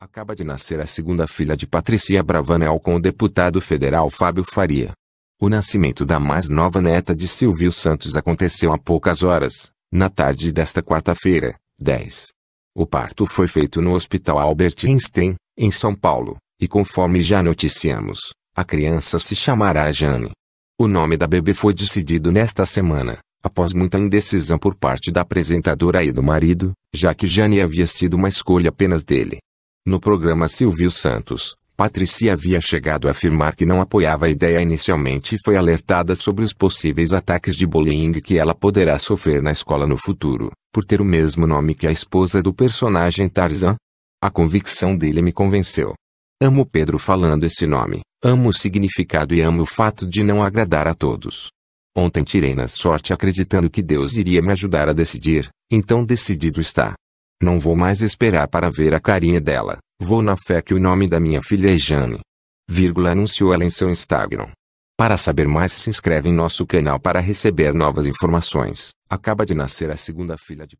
Acaba de nascer a segunda filha de Patrícia Bravanel com o deputado federal Fábio Faria. O nascimento da mais nova neta de Silvio Santos aconteceu há poucas horas, na tarde desta quarta-feira, 10. O parto foi feito no Hospital Albert Einstein, em São Paulo, e conforme já noticiamos, a criança se chamará Jane. O nome da bebê foi decidido nesta semana, após muita indecisão por parte da apresentadora e do marido, já que Jane havia sido uma escolha apenas dele. No programa Silvio Santos, Patrícia havia chegado a afirmar que não apoiava a ideia inicialmente e foi alertada sobre os possíveis ataques de bullying que ela poderá sofrer na escola no futuro, por ter o mesmo nome que a esposa do personagem Tarzan. A convicção dele me convenceu. Amo Pedro falando esse nome, amo o significado e amo o fato de não agradar a todos. Ontem tirei na sorte acreditando que Deus iria me ajudar a decidir, então decidido está. Não vou mais esperar para ver a carinha dela. Vou na fé que o nome da minha filha é Jane. Vírgula anunciou ela em seu Instagram. Para saber mais se inscreve em nosso canal para receber novas informações. Acaba de nascer a segunda filha de